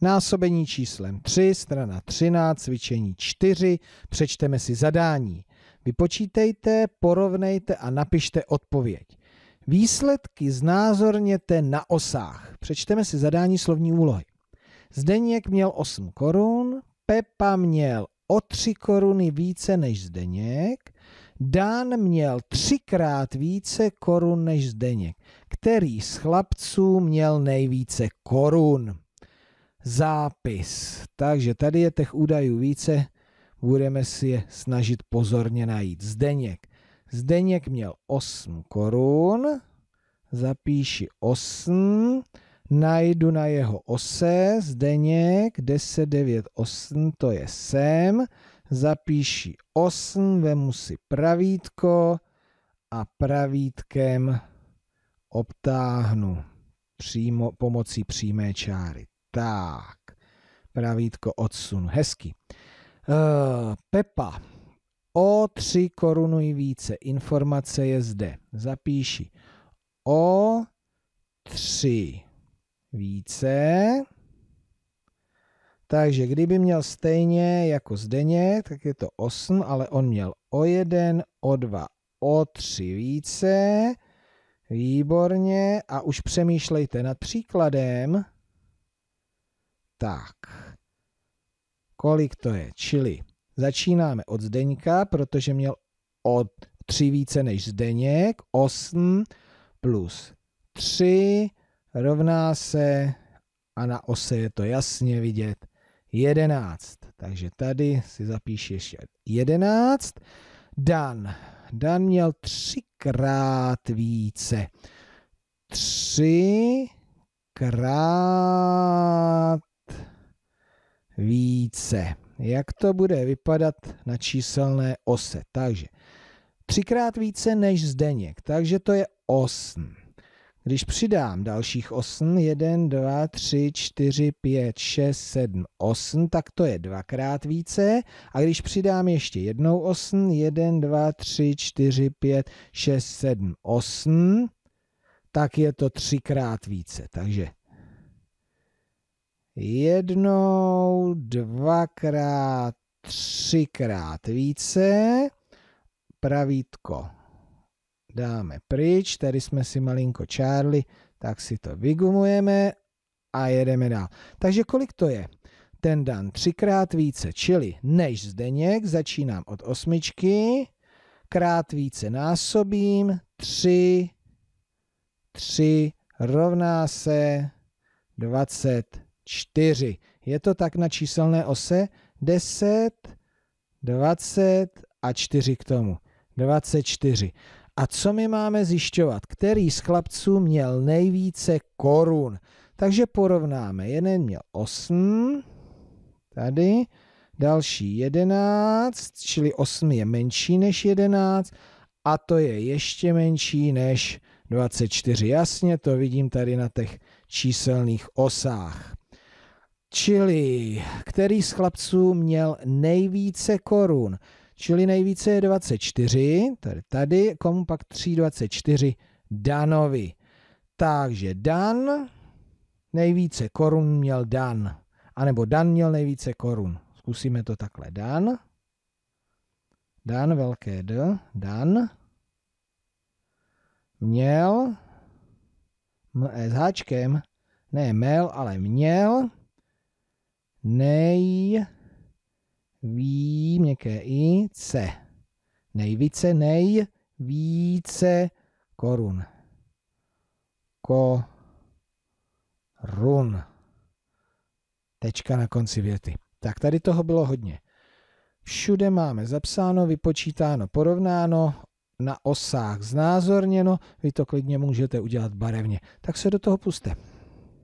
Násobení číslem 3, strana 13, cvičení 4, přečteme si zadání. Vypočítejte, porovnejte a napište odpověď. Výsledky znázorněte na osách. Přečteme si zadání slovní úlohy. Zdeněk měl 8 korun, Pepa měl o 3 koruny více než Zdeněk, Dan měl třikrát více korun než Zdeněk. Který z chlapců měl nejvíce korun? zápis. Takže tady je těch údajů více, budeme si je snažit pozorně najít. Zdeněk. Zdeněk měl 8 korun, zapíši 8, najdu na jeho ose Zdeněk 10, 9, 8, to je sem, zapíši 8, vemu si pravítko a pravítkem obtáhnu přímo, pomocí přímé čáry. Tak, pravítko odsun, hezky. Uh, Pepa, o 3 korunu i více, informace je zde, zapíši. O 3 více, takže kdyby měl stejně jako Zdeněk, tak je to 8, ale on měl o 1, o 2, o 3 více. Výborně. A už přemýšlejte nad příkladem. Tak, kolik to je? Čili začínáme od Zdeňka, protože měl od 3 více než Zdeněk. 8 plus 3 rovná se, a na ose je to jasně vidět, 11. Takže tady si zapíši ještě 11. Dan. Dan měl třikrát více. Třikrát více. Jak to bude vypadat na číselné ose? Takže třikrát více než Zdeněk, takže to je 8. Když přidám dalších 8, 1, 2, 3, 4, 5, 6, 7, 8, tak to je dvakrát více. A když přidám ještě jednou 8, 1, 2, 3, 4, 5, 6, 7, 8, tak je to třikrát více. Takže jednou, dvakrát, třikrát více. Pravítko dáme pryč, tady jsme si malinko čárli, tak si to vygumujeme a jedeme dál. Takže kolik to je? Ten dan třikrát více, čili než Zdeněk, začínám od osmičky, krát více násobím, tři, tři rovná se 20 4. Je to tak na číselné ose 10, 20 a 4 k tomu. 24. A co my máme zjišťovat? Který z chlapců měl nejvíce korun? Takže porovnáme. Jeden měl 8, tady, další 11, čili 8 je menší než 11 a to je ještě menší než 24. Jasně to vidím tady na těch číselných osách. Čili který z chlapců měl nejvíce korun? Čili nejvíce je 24, tady, tady komu pak 3 24? Danovi. Takže Dan, nejvíce korun měl Dan. A nebo Dan měl nejvíce korun. Zkusíme to takhle. Dan. Dan, velké D. Dan. Měl. M e s háčkem. Ne mel, ale měl nej, ví, měkké i, c. Nejvíce, nejvíce korun. Ko, run. Tečka na konci věty. Tak tady toho bylo hodně. Všude máme zapsáno, vypočítáno, porovnáno, na osách znázorněno. Vy to klidně můžete udělat barevně. Tak se do toho puste.